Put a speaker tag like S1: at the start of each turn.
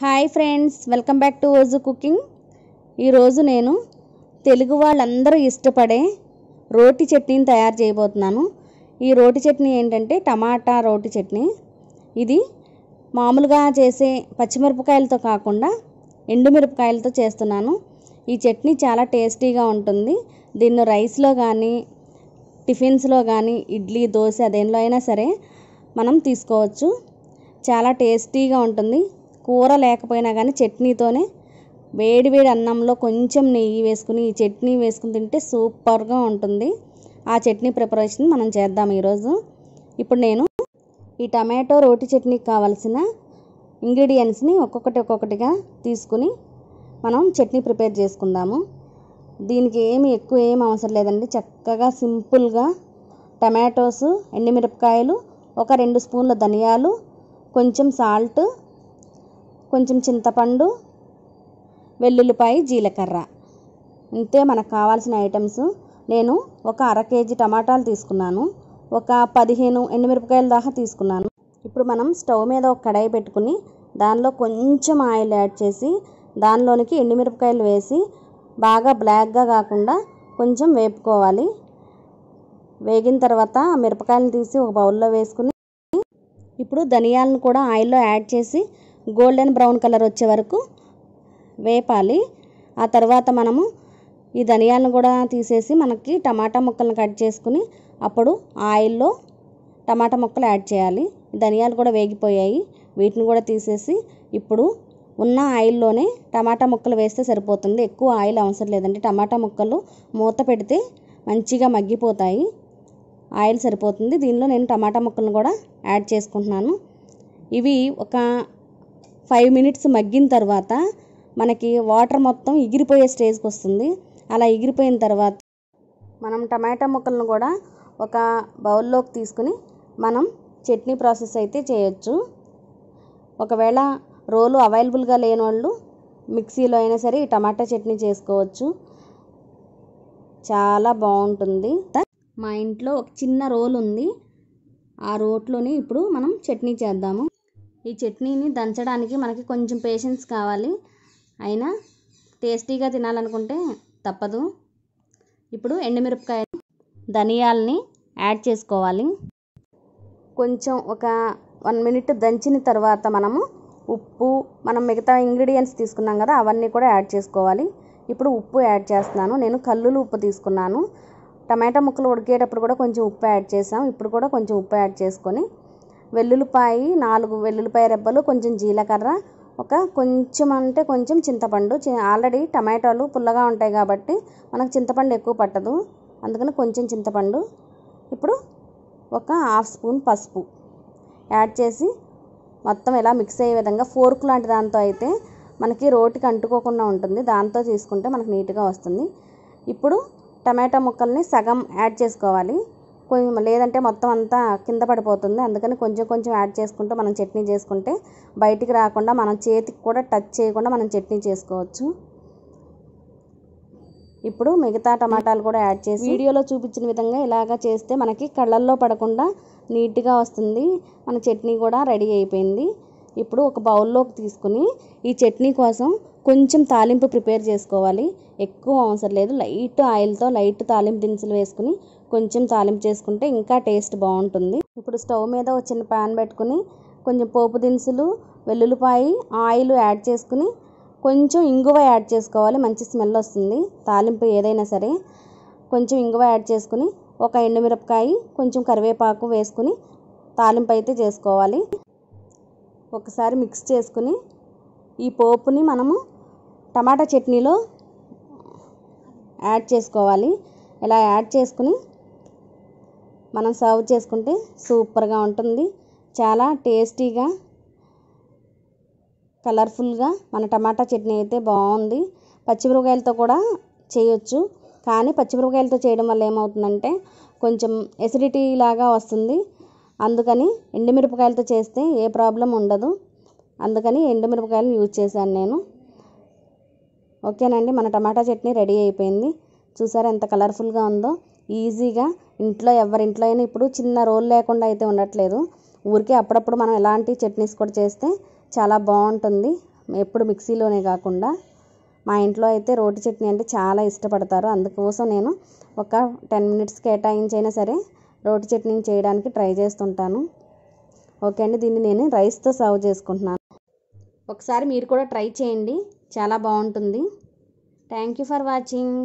S1: hi friends welcome back to ఓజు cooking ఈరోజు నేను తెలుగు వాళ్ళందరూ ఇష్టపడే రోటి చట్నీని తయారు చేయబోతున్నాను ఈ రోటి చట్నీ ఏంటంటే టమాటా రోటి చట్నీ ఇది మామూలుగా చేసే పచ్చిమిరపకాయలతో కాకుండా ఎండుమిరపకాయలతో చేస్తున్నాను ఈ చట్నీ చాలా టేస్టీగా ఉంటుంది దీన్ని రైస్లో కానీ టిఫిన్స్లో కానీ ఇడ్లీ దోశ దేనిలో అయినా సరే మనం తీసుకోవచ్చు చాలా టేస్టీగా ఉంటుంది కూర లేకపోయినా కానీ చట్నీతోనే వేడి వేడి అన్నంలో కొంచెం నెయ్యి వేసుకుని ఈ చట్నీ వేసుకుని తింటే సూపర్గా ఉంటుంది ఆ చట్నీ ప్రిపరేషన్ మనం చేద్దాం ఈరోజు ఇప్పుడు నేను ఈ టమాటో రోటి చట్నీకి కావలసిన ఇంగ్రీడియంట్స్ని ఒక్కొక్కటి ఒక్కొక్కటిగా తీసుకుని మనం చట్నీ ప్రిపేర్ చేసుకుందాము దీనికి ఏమి ఎక్కువ ఏం అవసరం లేదండి చక్కగా సింపుల్గా టమాటోస్ ఎండుమిరపకాయలు ఒక రెండు స్పూన్ల ధనియాలు కొంచెం సాల్ట్ కొంచెం చింతపండు వెల్లుల్లిపాయ జీలకర్ర ఇంతే మనకు కావాల్సిన ఐటమ్స్ నేను ఒక అర కేజీ టమాటాలు తీసుకున్నాను ఒక పదిహేను ఎండుమిరపకాయల దాకా తీసుకున్నాను ఇప్పుడు మనం స్టవ్ మీద ఒక కడాయి పెట్టుకుని దానిలో కొంచెం ఆయిల్ యాడ్ చేసి దానిలోనికి ఎండుమిరపకాయలు వేసి బాగా బ్లాక్గా కాకుండా కొంచెం వేపుకోవాలి వేగిన తర్వాత మిరపకాయలను తీసి ఒక బౌల్లో వేసుకుని ఇప్పుడు ధనియాలను కూడా ఆయిల్లో యాడ్ చేసి గోల్డెన్ బ్రౌన్ కలర్ వచ్చే వరకు వేపాలి ఆ తర్వాత మనము ఈ ధనియాలను కూడా తీసేసి మనకి టమాటా ముక్కలను కట్ చేసుకుని అప్పుడు ఆయిల్లో టమాటా ముక్కలు యాడ్ చేయాలి ధనియాలు కూడా వేగిపోయాయి వీటిని కూడా తీసేసి ఇప్పుడు ఉన్న ఆయిల్లోనే టమాటా ముక్కలు వేస్తే సరిపోతుంది ఎక్కువ ఆయిల్ అవసరం లేదండి టమాటా ముక్కలు మూత పెడితే మంచిగా మగ్గిపోతాయి ఆయిల్ సరిపోతుంది దీనిలో నేను టమాటా ముక్కలను కూడా యాడ్ చేసుకుంటున్నాను ఇవి ఒక ఫైవ్ మినిట్స్ మగ్గిన తర్వాత మనకి వాటర్ మొత్తం ఎగిరిపోయే స్టేజ్కి వస్తుంది అలా ఎగిరిపోయిన తర్వాత మనం టమాటా ముక్కలను కూడా ఒక బౌల్లోకి తీసుకుని మనం చట్నీ ప్రాసెస్ అయితే చేయొచ్చు ఒకవేళ రోలు అవైలబుల్గా లేని వాళ్ళు మిక్సీలో అయినా సరే ఈ టమాటా చట్నీ చేసుకోవచ్చు చాలా బాగుంటుంది మా ఇంట్లో ఒక చిన్న రోల్ ఉంది ఆ రోట్లోని ఇప్పుడు మనం చట్నీ చేద్దాము ఈ చట్నీని దంచడానికి మనకి కొంచెం పేషెన్స్ కావాలి అయినా టేస్టీగా తినాలనుకుంటే తప్పదు ఇప్పుడు ఎండుమిరపకాయ ధనియాలని యాడ్ చేసుకోవాలి కొంచెం ఒక వన్ మినిట్ దంచిన తర్వాత మనము ఉప్పు మనం మిగతా ఇంగ్రీడియంట్స్ తీసుకున్నాం కదా అవన్నీ కూడా యాడ్ చేసుకోవాలి ఇప్పుడు ఉప్పు యాడ్ చేస్తున్నాను నేను కల్లులు ఉప్పు తీసుకున్నాను టమాటా ముక్కలు ఉడికేటప్పుడు కూడా కొంచెం ఉప్పు యాడ్ చేసాం ఇప్పుడు కూడా కొంచెం ఉప్పు యాడ్ చేసుకొని వెల్లుల్లిపాయి నాలుగు వెల్లుల్లిపాయ రెబ్బలు కొంచెం జీలకర్ర ఒక కొంచెం అంటే కొంచెం చింతపండు ఆల్రెడీ టమాటాలు పుల్లగా ఉంటాయి కాబట్టి మనకు చింతపండు ఎక్కువ పట్టదు అందుకని కొంచెం చింతపండు ఇప్పుడు ఒక హాఫ్ స్పూన్ పసుపు యాడ్ చేసి మొత్తం ఇలా మిక్స్ అయ్యే విధంగా ఫోర్క్ లాంటి దాంతో అయితే మనకి రోటికి అంటుకోకుండా ఉంటుంది దాంతో తీసుకుంటే మనకు నీట్గా వస్తుంది ఇప్పుడు టమాటా ముక్కల్ని సగం యాడ్ చేసుకోవాలి కొంచెం లేదంటే మొత్తం అంతా కింద పడిపోతుంది అందుకని కొంచెం కొంచెం యాడ్ చేసుకుంటూ మనం చట్నీ చేసుకుంటే బయటికి రాకుండా మనం చేతికి కూడా టచ్ చేయకుండా మనం చట్నీ చేసుకోవచ్చు ఇప్పుడు మిగతా టమాటాలు కూడా యాడ్ చేసి వీడియోలో చూపించిన విధంగా ఇలాగ చేస్తే మనకి కళ్ళల్లో పడకుండా నీట్గా వస్తుంది మన చట్నీ కూడా రెడీ అయిపోయింది ఇప్పుడు ఒక బౌల్లోకి తీసుకుని ఈ చట్నీ కోసం కొంచెం తాలింపు ప్రిపేర్ చేసుకోవాలి ఎక్కువ అవసరం లేదు లైట్ ఆయిల్తో లైట్ తాలింపు దినుసులు వేసుకుని కొంచెం తాలింపు చేసుకుంటే ఇంకా టేస్ట్ బాగుంటుంది ఇప్పుడు స్టవ్ మీద ఒక చిన్న ప్యాన్ పెట్టుకుని కొంచెం పోపు దినుసులు వెల్లుల్లిపాయి ఆయిల్ యాడ్ చేసుకుని కొంచెం ఇంగువ యాడ్ చేసుకోవాలి మంచి స్మెల్ వస్తుంది తాలింపు ఏదైనా సరే కొంచెం ఇంగువ యాడ్ చేసుకుని ఒక ఎండుమిరపకాయ కొంచెం కరివేపాకు వేసుకుని తాలింపు అయితే చేసుకోవాలి ఒకసారి మిక్స్ చేసుకుని ఈ పోపుని మనము టమాటా చట్నీలో యాడ్ చేసుకోవాలి ఇలా యాడ్ చేసుకుని మనం సర్వ్ చేసుకుంటే సూపర్గా ఉంటుంది చాలా టేస్టీగా కలర్ఫుల్గా మన టమాటా చట్నీ అయితే బాగుంది పచ్చిమిరపకాయలతో కూడా చేయొచ్చు కానీ పచ్చిమిరపకాయలతో చేయడం వల్ల ఏమవుతుందంటే కొంచెం ఎసిడిటీ లాగా వస్తుంది అందుకని ఎండుమిరపకాయలతో చేస్తే ఏ ప్రాబ్లం ఉండదు అందుకని ఎండుమిరపకాయలు యూజ్ చేశాను నేను ఓకేనండి మన టమాటా చట్నీ రెడీ అయిపోయింది చూసారా ఎంత కలర్ఫుల్గా ఉందో ఈజీగా ఇంట్లో ఎవరింట్లో అయినా ఇప్పుడు చిన్న రోల్ లేకుండా అయితే ఉండట్లేదు ఊరికే అప్పుడప్పుడు మనం ఎలాంటి చట్నీస్ కూడా చేస్తే చాలా బాగుంటుంది ఎప్పుడు మిక్సీలోనే కాకుండా మా ఇంట్లో అయితే రోటి చట్నీ అంటే చాలా ఇష్టపడతారు అందుకోసం నేను ఒక టెన్ మినిట్స్ కేటాయించైనా సరే రోటి చట్నీ చేయడానికి ట్రై చేస్తుంటాను ఓకే అండి దీన్ని నేను రైస్తో సర్వ్ చేసుకుంటున్నాను ఒకసారి మీరు కూడా ట్రై చేయండి చాలా బాగుంటుంది థ్యాంక్ యూ ఫర్ వాచింగ్